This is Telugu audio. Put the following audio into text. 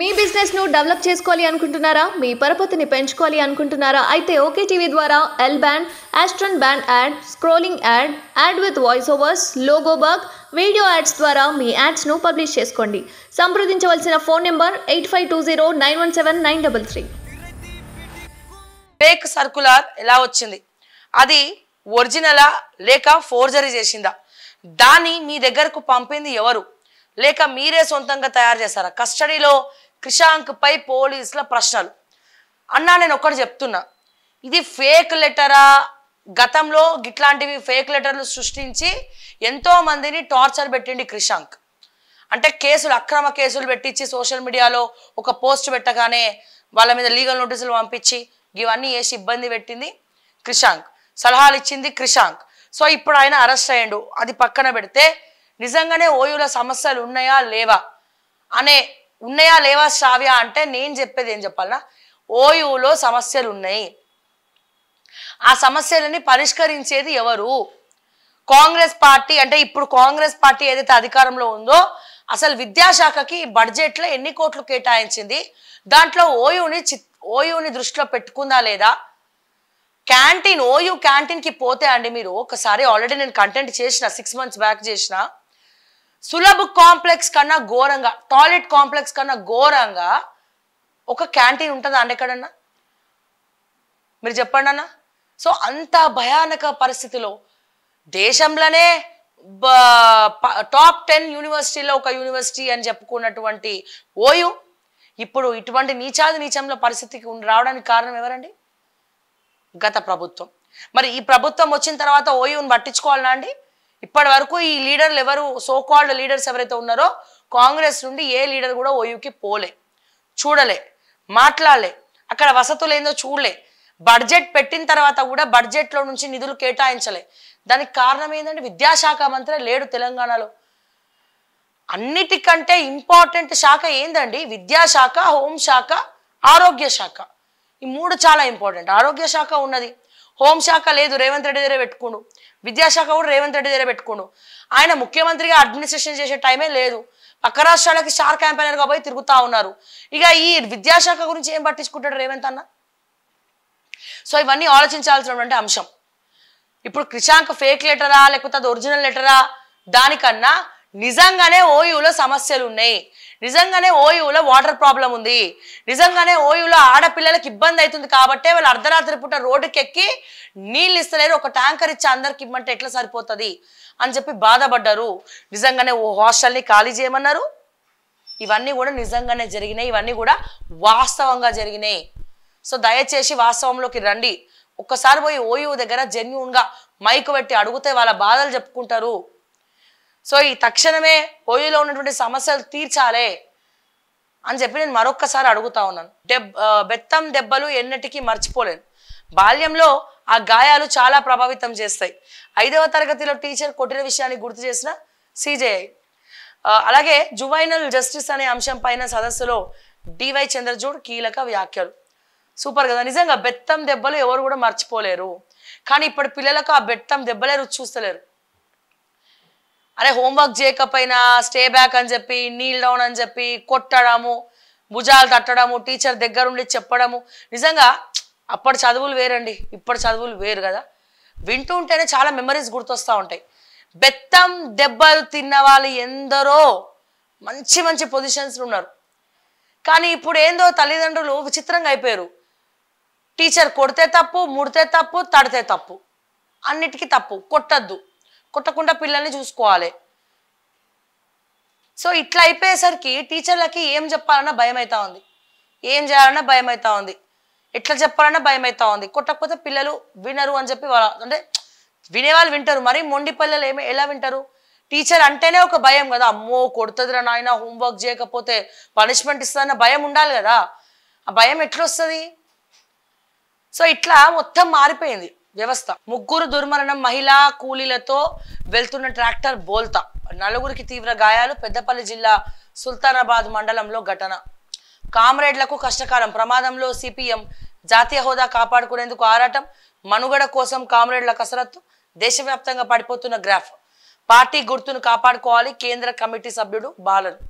మీ బిజినెస్ను డెవలప్ చేసుకోవాలి అనుకుంటున్నారా మీ పరపతిని పెంచుకోవాలి అనుకుంటున్నారా అయితే ఓకే టీవీ ద్వారా ఎల్ బ్యాండ్ యాస్ట్రన్ band ad scrolling ad ad with voice overs logo video ads ద్వారా మీ యాడ్స్ను పబ్లిష్ చేసుకోండి సంప్రదించవలసిన phone number eight five two zero nine one seven nine double three fake circular ఎలా వచ్చింది అది ఒరిజినలా లేక ఫోర్జరీ చేసిందా దాన్ని మీ దగ్గరకు పంపింది ఎవరు లేక మీరే సొంతంగా తయారు చేస్తారా కస్టడీలో క్రిషాంక్పై పోలీసుల ప్రశ్నలు అన్నా నేను ఒక్కటి చెప్తున్నా ఇది ఫేక్ లెటరా గతంలో ఇట్లాంటివి ఫేక్ లెటర్లు సృష్టించి ఎంతోమందిని టార్చర్ పెట్టింది క్రిషాంక్ అంటే కేసులు అక్రమ కేసులు పెట్టించి సోషల్ మీడియాలో ఒక పోస్ట్ పెట్టగానే వాళ్ళ మీద లీగల్ నోటీసులు పంపించి ఇవన్నీ వేసి ఇబ్బంది పెట్టింది క్రిషాంక్ సలహాలు ఇచ్చింది క్రిషాంక్ సో ఇప్పుడు ఆయన అరెస్ట్ అయ్యాడు అది పక్కన పెడితే నిజంగానే ఓయూల సమస్యలు ఉన్నాయా లేవా అనే ఉన్నాయా లేవా శ్రావ్య అంటే నేను చెప్పేది ఏం చెప్పాలన్నా ఓయూలో సమస్యలు ఉన్నాయి ఆ సమస్యలని పరిష్కరించేది ఎవరు కాంగ్రెస్ పార్టీ అంటే ఇప్పుడు కాంగ్రెస్ పార్టీ ఏదైతే అధికారంలో ఉందో అసలు విద్యాశాఖకి బడ్జెట్లో ఎన్ని కోట్లు కేటాయించింది దాంట్లో ఓయూని చి ఓయూని దృష్టిలో పెట్టుకుందా లేదా క్యాంటీన్ ఓయూ క్యాంటీన్కి పోతే అండి మీరు ఒకసారి ఆల్రెడీ నేను కంటెంట్ చేసిన సిక్స్ మంత్స్ బ్యాక్ చేసిన సులభ కాంప్లెక్స్ కన్నా ఘోరంగా టాయిలెట్ కాంప్లెక్స్ కన్నా ఘోరంగా ఒక క్యాంటీన్ ఉంటుందా అండి ఎక్కడన్నా మీరు చెప్పండి అన్న సో అంత భయానక పరిస్థితిలో దేశంలోనే టాప్ టెన్ యూనివర్సిటీలో ఒక యూనివర్సిటీ అని చెప్పుకున్నటువంటి ఓయు ఇప్పుడు ఇటువంటి నీచాది నీచంలో పరిస్థితికి రావడానికి కారణం ఎవరండి గత ప్రభుత్వం మరి ఈ ప్రభుత్వం వచ్చిన తర్వాత ఓయూని పట్టించుకోవాలనా అండి ఇప్పటి వరకు ఈ లీడర్లు ఎవరు సోకాల్డ్ లీడర్స్ ఎవరైతే ఉన్నారో కాంగ్రెస్ నుండి ఏ లీడర్ కూడా ఓయూకి పోలే చూడలే మాట్లాడలే అక్కడ వసతులు ఏందో చూడలే బడ్జెట్ పెట్టిన తర్వాత కూడా బడ్జెట్లో నుంచి నిధులు కేటాయించలే దానికి కారణం ఏంటంటే విద్యాశాఖ మంత్రి లేడు తెలంగాణలో అన్నిటికంటే ఇంపార్టెంట్ శాఖ ఏందండి విద్యాశాఖ హోంశాఖ ఆరోగ్య శాఖ ఈ మూడు చాలా ఇంపార్టెంట్ ఆరోగ్య శాఖ ఉన్నది హోంశాఖ లేదు రేవంత్ రెడ్డి దగ్గర పెట్టుకోండు విద్యాశాఖ కూడా రేవంత్ రెడ్డి దగ్గర పెట్టుకోండు ఆయన ముఖ్యమంత్రిగా అడ్మినిస్ట్రేషన్ చేసే టైమే లేదు పక్క రాష్ట్రాలకి స్టార్ క్యాంపెయినర్గా పోయి తిరుగుతూ ఉన్నారు ఇక ఈ విద్యాశాఖ గురించి ఏం పట్టించుకుంటాడు రేవంత్ అన్న సో ఇవన్నీ ఆలోచించాల్సినటువంటి అంశం ఇప్పుడు క్రిషాంక్ ఫేక్ లెటరా లేకపోతే అది ఒరిజినల్ లెటరా దానికన్నా నిజంగానే ఓయూలో సమస్యలు ఉన్నాయి నిజంగానే ఓయూలో వాటర్ ప్రాబ్లం ఉంది నిజంగానే ఓయూలో ఆడపిల్లలకి ఇబ్బంది అవుతుంది కాబట్టి వాళ్ళు అర్ధరాత్రి పూట రోడ్డుకి ఎక్కి నీళ్ళు ఇస్తలేరు ఒక ట్యాంకర్ ఇచ్చి అందరికి ఇవ్వమంటే ఎట్లా సరిపోతుంది అని చెప్పి బాధపడ్డారు నిజంగానే ఓ హాస్టల్ని ఖాళీ చేయమన్నారు ఇవన్నీ కూడా నిజంగానే జరిగినాయి ఇవన్నీ కూడా వాస్తవంగా జరిగినాయి సో దయచేసి వాస్తవంలోకి రండి ఒక్కసారి పోయి ఓయూ దగ్గర జెన్యున్గా మైకు పెట్టి అడిగితే వాళ్ళ బాధలు చెప్పుకుంటారు సో ఈ తక్షణమే ఓయూలో ఉన్నటువంటి సమస్యలు తీర్చాలే అని చెప్పి నేను మరొక్కసారి అడుగుతా ఉన్నాను దెబ్ బెత్తం దెబ్బలు ఎన్నటికీ మర్చిపోలేను బాల్యంలో ఆ గాయాలు చాలా ప్రభావితం చేస్తాయి ఐదవ తరగతిలో టీచర్ కొట్టిన విషయాన్ని గుర్తు చేసిన సిజేఐ అలాగే జువైనల్ జస్టిస్ అనే అంశం పైన సదస్సులో డివై చంద్రచూడ్ కీలక వ్యాఖ్యలు సూపర్ కదా నిజంగా బెత్తం దెబ్బలు ఎవరు కూడా మర్చిపోలేరు కానీ ఇప్పటి పిల్లలకు ఆ బెత్తం దెబ్బలే రుచి చూస్తలేరు అరే హోంవర్క్ చేయకపోయినా స్టే బ్యాక్ అని చెప్పి నీల్ డౌన్ అని చెప్పి కొట్టడము భుజాలు తట్టడము టీచర్ దగ్గరుండి చెప్పడము నిజంగా అప్పటి చదువులు వేరండి ఇప్పటి చదువులు వేరు కదా వింటూ ఉంటేనే చాలా మెమరీస్ గుర్తొస్తూ ఉంటాయి బెత్తం దెబ్బలు తిన్న వాళ్ళు ఎందరో మంచి మంచి పొజిషన్స్లో ఉన్నారు కానీ ఇప్పుడు ఏందో తల్లిదండ్రులు విచిత్రంగా అయిపోయారు టీచర్ కొడితే తప్పు ముడితే తప్పు తడితే తప్పు అన్నిటికీ తప్పు కొట్టద్దు కొట్టకుండా పిల్లల్ని చూసుకోవాలి సో ఇట్లా అయిపోయేసరికి టీచర్లకి ఏం చెప్పాలన్నా భయం అవుతా ఉంది ఏం చేయాలన్నా భయం అవుతా ఉంది ఎట్లా చెప్పాలన్నా భయం అవుతా ఉంది కొట్టకపోతే పిల్లలు వినరు అని చెప్పి వాళ్ళు అంటే వినేవాళ్ళు వింటారు మరి మొండి పిల్లలు ఏమి ఎలా వింటారు టీచర్ అంటేనే ఒక భయం కదా అమ్మో కొడుతుందిరా నాయన హోంవర్క్ చేయకపోతే పనిష్మెంట్ ఇస్తుందన్న భయం ఉండాలి కదా ఆ భయం ఎట్లొస్తుంది సో ఇట్లా మొత్తం మారిపోయింది వ్యవస్థ ముగ్గురు దుర్మరణం మహిళా కూలీలతో వెళ్తున్న ట్రాక్టర్ బోల్తా నలుగురికి తీవ్ర గాయాలు పెద్దపల్లి జిల్లా సుల్తానాబాద్ మండలంలో ఘటన కామ్రేడ్లకు కష్టకాలం ప్రమాదంలో సిపిఎం జాతీయ హోదా కాపాడుకునేందుకు ఆరాటం మనుగడ కోసం కామ్రేడ్ల కసరత్తు దేశవ్యాప్తంగా పడిపోతున్న గ్రాఫ్ పార్టీ గుర్తును కాపాడుకోవాలి కేంద్ర కమిటీ సభ్యుడు బాలన్